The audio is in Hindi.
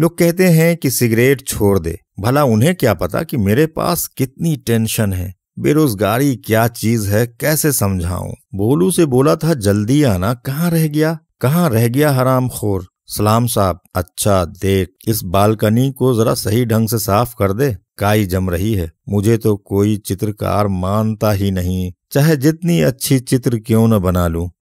लोग कहते हैं कि सिगरेट छोड़ दे भला उन्हें क्या पता कि मेरे पास कितनी टेंशन है बेरोजगारी क्या चीज है कैसे समझाऊं बोलू से बोला था जल्दी आना कहाँ रह गया कहाँ रह गया हराम खोर सलाम साहब अच्छा देख इस बालकनी को जरा सही ढंग से साफ कर दे काई जम रही है मुझे तो कोई चित्रकार मानता ही नहीं चाहे जितनी अच्छी चित्र क्यों न बना लूं